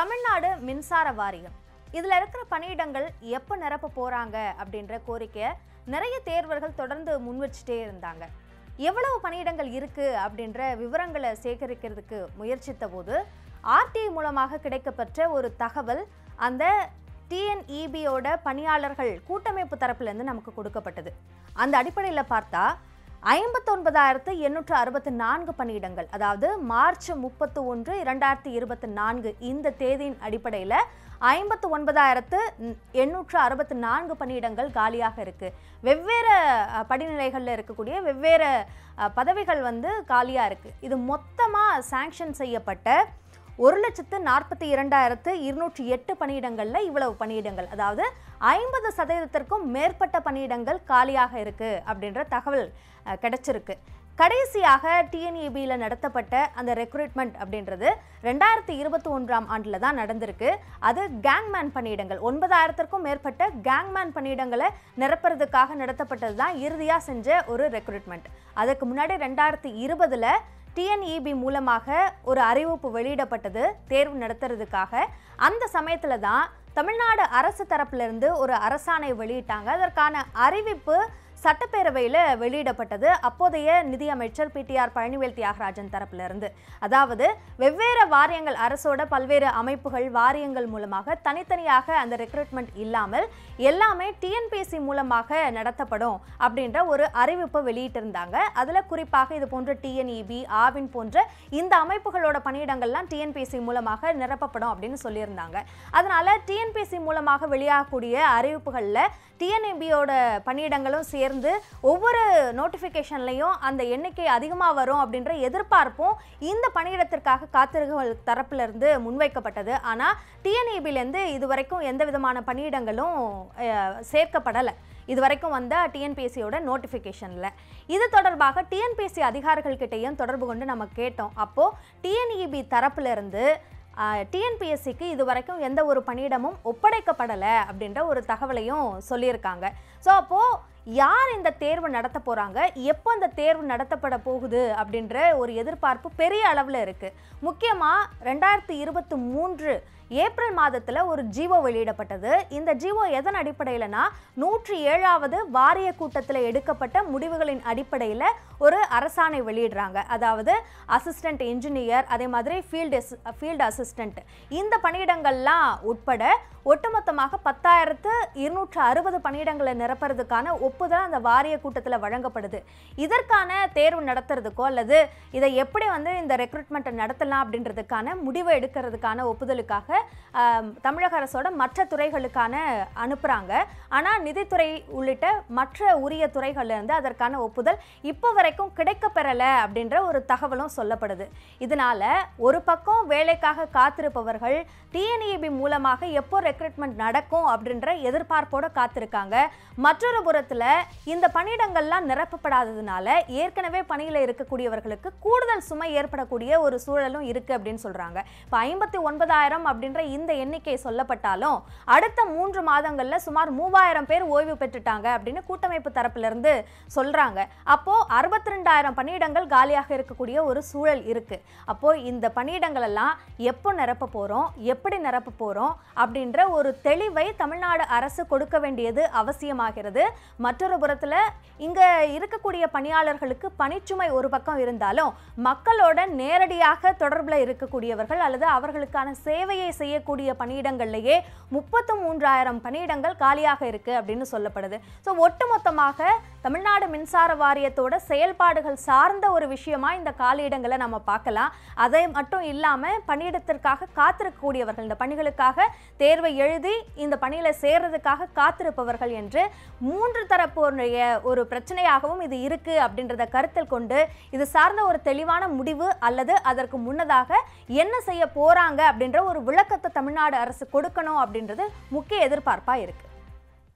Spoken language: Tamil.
தமிழ்நாடு மின்சார வாரியம் இதில் இருக்கிற பணியிடங்கள் எப்போ நிரப்ப போகிறாங்க அப்படின்ற கோரிக்கையை நிறைய தேர்வர்கள் தொடர்ந்து வச்சுட்டே இருந்தாங்க எவ்வளவு பணியிடங்கள் இருக்குது அப்படின்ற விவரங்களை சேகரிக்கிறதுக்கு முயற்சித்த போது ஆர்டிஐ மூலமாக கிடைக்கப்பெற்ற ஒரு தகவல் அந்த டிஎன்இபியோட e பணியாளர்கள் கூட்டமைப்பு தரப்பிலேருந்து நமக்கு கொடுக்கப்பட்டது அந்த அடிப்படையில் பார்த்தா ஐம்பத்தொன்பதாயிரத்து எண்ணூற்று அறுபத்தி நான்கு பணியிடங்கள் அதாவது மார்ச் முப்பத்து ஒன்று இரண்டாயிரத்தி இருபத்தி நான்கு இந்த தேதியின் அடிப்படையில் ஐம்பத்து ஒன்பதாயிரத்து எண்ணூற்று அறுபத்தி நான்கு பணியிடங்கள் காலியாக இருக்குது வெவ்வேறு படிநிலைகளில் இருக்கக்கூடிய வெவ்வேறு பதவிகள் வந்து காலியாக இருக்குது இது மொத்தமாக சாங்ஷன் செய்யப்பட்ட ஒரு லட்சத்து நாற்பத்தி இரண்டாயிரத்து இருநூற்றி எட்டு பணியிடங்களில் இவ்வளவு பணியிடங்கள் அதாவது ஐம்பது சதவீதத்திற்கும் மேற்பட்ட பணியிடங்கள் காலியாக இருக்குது அப்படின்ற தகவல் கிடைச்சிருக்கு கடைசியாக டிஎன்ஏபியில் e நடத்தப்பட்ட அந்த ரெக்ரூட்மெண்ட் அப்படின்றது ரெண்டாயிரத்தி இருபத்தி ஒன்றாம் ஆண்டில் தான் நடந்திருக்கு அது கேங்மேன் பணியிடங்கள் ஒன்பதாயிரத்திற்கும் மேற்பட்ட கேங்மேன் பணியிடங்களை நிரப்புறதுக்காக நடத்தப்பட்டது தான் இறுதியாக செஞ்ச ஒரு ரெக்ரூட்மெண்ட் அதுக்கு முன்னாடி ரெண்டாயிரத்தி இருபதில் டிஎன்இபி e மூலமாக ஒரு அறிவிப்பு வெளியிடப்பட்டது தேர்வு நடத்துறதுக்காக அந்த சமயத்தில் தான் தமிழ்நாடு அரசு தரப்பிலிருந்து ஒரு அரசாணை வெளியிட்டாங்க அதற்கான அறிவிப்பு சட்டப்பேரவையில் வெளியிடப்பட்டது அப்போதைய நிதியமைச்சர் பிடிஆர் பழனிவேல் தியாகராஜன் தரப்பிலிருந்து அதாவது வெவ்வேறு வாரியங்கள் அரசோட பல்வேறு அமைப்புகள் வாரியங்கள் மூலமாக தனித்தனியாக அந்த ரெக்ரூட்மெண்ட் இல்லாமல் எல்லாமே டிஎன்பிஎஸ்சி மூலமாக நடத்தப்படும் அப்படின்ற ஒரு அறிவிப்பை வெளியிட்டிருந்தாங்க அதில் குறிப்பாக இது போன்ற டிஎன்இபி e ஆவின் போன்ற இந்த அமைப்புகளோட பணியிடங்கள்லாம் டிஎன்பிஎஸ்சி மூலமாக நிரப்பப்படும் அப்படின்னு சொல்லியிருந்தாங்க அதனால டிஎன்பிஎஸ்சி மூலமாக வெளியாகக்கூடிய அறிவிப்புகளில் டிஎன்இபியோட e பணியிடங்களும் சேர்ந்து சேர்ந்து ஒவ்வொரு நோட்டிஃபிகேஷன்லையும் அந்த எண்ணிக்கை அதிகமாக வரும் அப்படின்ற எதிர்பார்ப்பும் இந்த பணியிடத்திற்காக காத்திருக்கிற தரப்பிலிருந்து முன்வைக்கப்பட்டது ஆனால் டிஎன்இபிலேருந்து e இதுவரைக்கும் எந்த விதமான பணியிடங்களும் சேர்க்கப்படலை இது வரைக்கும் வந்த டிஎன்பிஎஸ்சியோட நோட்டிஃபிகேஷனில் இது தொடர்பாக டிஎன்பிஎஸ்சி அதிகாரிகள் கிட்டேயும் தொடர்பு கொண்டு நம்ம கேட்டோம் அப்போது டிஎன்இபி e தரப்பிலிருந்து டிஎன்பிஎஸ்சிக்கு இது வரைக்கும் எந்த ஒரு பணியிடமும் ஒப்படைக்கப்படலை அப்படின்ற ஒரு தகவலையும் சொல்லியிருக்காங்க ஸோ அப்போது யார் இந்த தேர்வு நடத்த போகிறாங்க எப்போ அந்த தேர்வு நடத்தப்பட போகுது அப்படின்ற ஒரு எதிர்பார்ப்பு பெரிய அளவில் இருக்குது முக்கியமாக ரெண்டாயிரத்தி இருபத்தி மூன்று ஏப்ரல் மாதத்தில் ஒரு ஜீவோ வெளியிடப்பட்டது இந்த ஜீவோ எதன் அடிப்படையில்னா நூற்றி ஏழாவது வாரிய கூட்டத்தில் எடுக்கப்பட்ட முடிவுகளின் அடிப்படையில் ஒரு அரசாணை வெளியிடுறாங்க அதாவது அசிஸ்டண்ட் இன்ஜினியர் அதே மாதிரி ஃபீல்டு ஃபீல்டு அசிஸ்டண்ட் இந்த பணியிடங்கள்லாம் உட்பட ஒட்டுமொத்தமாக பத்தாயிரத்து இருநூற்று அறுபது பணியிடங்களை நிரப்புறதுக்கான ஒப்ப ஒப்புதல் அந்த வாரிய கூட்டத்தில் வழங்கப்படுது இதற்கான தேர்வு நடத்துறதுக்கோ அல்லது இதை எப்படி வந்து இந்த ரெக்ரூட்மெண்ட்டை நடத்தலாம் அப்படின்றதுக்கான முடிவை எடுக்கிறதுக்கான ஒப்புதலுக்காக தமிழக அரசோட மற்ற துறைகளுக்கான அனுப்புகிறாங்க ஆனால் நிதித்துறை உள்ளிட்ட மற்ற உரிய இருந்து அதற்கான ஒப்புதல் இப்போ வரைக்கும் கிடைக்க பெறலை அப்படின்ற ஒரு தகவலும் சொல்லப்படுது இதனால ஒரு பக்கம் வேலைக்காக காத்திருப்பவர்கள் டிஎன்இபி மூலமாக எப்போ ரெக்ரூட்மெண்ட் நடக்கும் அப்படின்ற எதிர்பார்ப்போடு காத்திருக்காங்க மற்றொரு புறத்தில் பணியிடங்களில் இந்த பணியிடங்கள்லாம் நிரப்பப்படாததுனால ஏற்கனவே பணியில் இருக்கக்கூடியவர்களுக்கு கூடுதல் சுமை ஏற்படக்கூடிய ஒரு சூழலும் இருக்குது அப்படின்னு சொல்கிறாங்க இப்போ ஐம்பத்தி ஒன்பதாயிரம் அப்படின்ற இந்த எண்ணிக்கை சொல்லப்பட்டாலும் அடுத்த மூன்று மாதங்களில் சுமார் மூவாயிரம் பேர் ஓய்வு பெற்றுட்டாங்க அப்படின்னு கூட்டமைப்பு தரப்பிலிருந்து சொல்கிறாங்க அப்போது அறுபத்தி ரெண்டாயிரம் பணியிடங்கள் காலியாக இருக்கக்கூடிய ஒரு சூழல் இருக்குது அப்போது இந்த பணியிடங்கள் எல்லாம் எப்போ நிரப்ப போகிறோம் எப்படி நிரப்ப போகிறோம் அப்படின்ற ஒரு தெளிவை தமிழ்நாடு அரசு கொடுக்க வேண்டியது அவசியமாகிறது மற்றொரு புறத்தில் இங்கே இருக்கக்கூடிய பணியாளர்களுக்கு பணிச்சுமை ஒரு பக்கம் இருந்தாலும் மக்களோட நேரடியாக தொடர்பில் இருக்கக்கூடியவர்கள் அல்லது அவர்களுக்கான சேவையை செய்யக்கூடிய பணியிடங்கள்லேயே முப்பத்து மூன்றாயிரம் பணியிடங்கள் காலியாக இருக்குது அப்படின்னு சொல்லப்படுது ஸோ ஒட்டுமொத்தமாக தமிழ்நாடு மின்சார வாரியத்தோட செயல்பாடுகள் சார்ந்த ஒரு விஷயமா இந்த காலியிடங்களை நம்ம பார்க்கலாம் அதை மட்டும் இல்லாமல் பணியிடத்திற்காக காத்திருக்கக்கூடியவர்கள் இந்த பணிகளுக்காக தேர்வை எழுதி இந்த பணியில் சேர்றதுக்காக காத்திருப்பவர்கள் என்று மூன்று தர அதிகாரப்போருடைய ஒரு பிரச்சனையாகவும் இது இருக்கு அப்படின்றத கருத்தில் கொண்டு இது சார்ந்த ஒரு தெளிவான முடிவு அல்லது அதற்கு முன்னதாக என்ன செய்ய போறாங்க அப்படின்ற ஒரு விளக்கத்தை தமிழ்நாடு அரசு கொடுக்கணும் அப்படின்றது முக்கிய எதிர்பார்ப்பா இருக்கு